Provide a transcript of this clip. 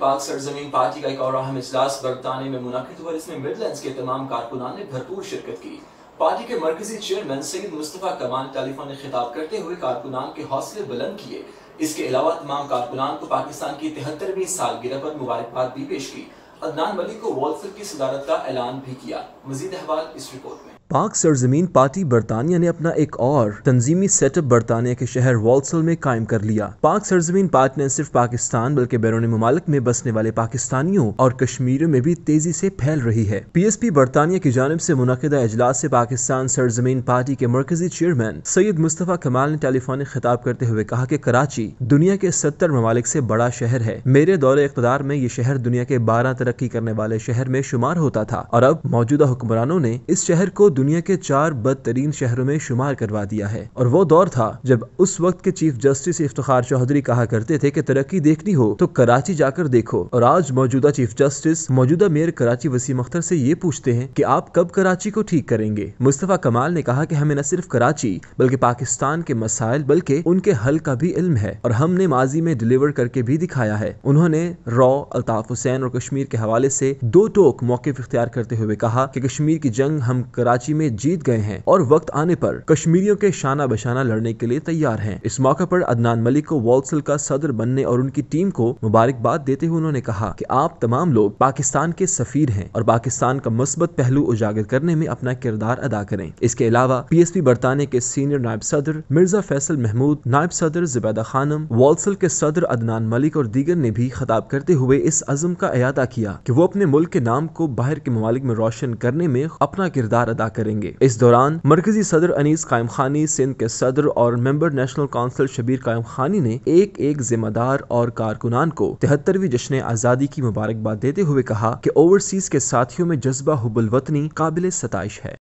पाक सरजमीन पार्टी का एक और अहम इजलास बरताने में मुनद हुआ जिसमें मिडलैंड के तमाम कारकुनान ने भरपूर शिरकत की पार्टी के मरकजी चेयरमैन सईद मुस्तफ़ा कमान टेलीफोन ने खिताब करते हुए कारकुनान के हौसले बुलंद किए इसके अलावा तमाम कारकुनान को पाकिस्तान की तिहत्तरवीं सालगिरह पर मुबारकबाद भी पेश की अदनान मलिक को वॉलफिल की सदारत का ऐलान भी किया मजीद अहवाल इस रिपोर्ट में पाक सरजमीन पार्टी बरतानिया ने अपना एक और तंजीमी सेटअप बरतानिया के शहर वॉल्सल में कायम कर लिया पाक सरजमीन पार्टी ने सिर्फ पाकिस्तान बल्कि बैरून ममालिक में बसने वाले पाकिस्तानियों और कश्मीर में भी तेजी से फैल रही है पी एस पी बरतानिया की जानब ऐसी मुनदा अजलास ऐसी पाकिस्तान सरजमीन पार्टी के मरकजी चेयरमैन सैयद मुस्तफ़ा कमाल ने टेलीफोनिक खिताब करते हुए कहा की कराची दुनिया के सत्तर ममालिक ऐसी बड़ा शहर है मेरे दौरे इकतदार में ये शहर दुनिया के बारह तरक्की करने वाले शहर में शुमार होता था और अब मौजूदा हुक्मरानों ने इस शहर को दुनिया के चार बदतरीन शहरों में शुमार करवा दिया है और वो दौर था जब उस वक्त के चीफ जस्टिस इफ्तार चौधरी कहा करते थे की तरक्की देखनी हो तो कराची जाकर देखो और आज मौजूदा चीफ जस्टिस मौजूदा मेयर कराची वसीम अख्तर से ये पूछते हैं की आप कब कराची को ठीक करेंगे मुस्तफ़ा कमाल ने कहा की हमें न सिर्फ कराची बल्कि पाकिस्तान के मसाइल बल्कि उनके हल का भी इल्म है और हमने माजी में डिलीवर करके भी दिखाया है उन्होंने रॉ अल्ताफ हुसैन और कश्मीर के हवाले से दो टोक मौके इख्तियार करते हुए कहा कि कश्मीर की जंग हम कराची कराची में जीत गए हैं और वक्त आने पर कश्मीरियों के शाना बशाना लड़ने के लिए तैयार हैं इस मौके पर अदनान मलिक को वॉल्सल का सदर बनने और उनकी टीम को मुबारकबाद देते हुए उन्होंने कहा की आप तमाम लोग पाकिस्तान के सफीर हैं और पाकिस्तान का मस्बत पहलू उजागर करने में अपना किरदार अदा करें इसके अलावा पी एस पी बरतानिया के सीनियर नायब सदर मिर्जा फैसल महमूद नायब सदर जुबैदा खानम वॉल्सल के सदर अदनान मलिक और दीगर ने भी खताब करते हुए इस अजम का अदा किया कि वो अपने मुल्क के नाम को बाहर के ममालिक में रोशन करने में अपना किरदार अदा करेंगे इस दौरान मरकजी सदर अनीस कायम खानी सिंध के सदर और मेम्बर नेशनल काउंसिल शबीर कायम खानी ने एक एक जिम्मेदार और कारकुनान को तिहत्तरवीं जश्न आज़ादी की मुबारकबाद देते हुए कहा की ओवरसीज के साथियों में जज्बा हुबुल वतनी काबिल सताइश है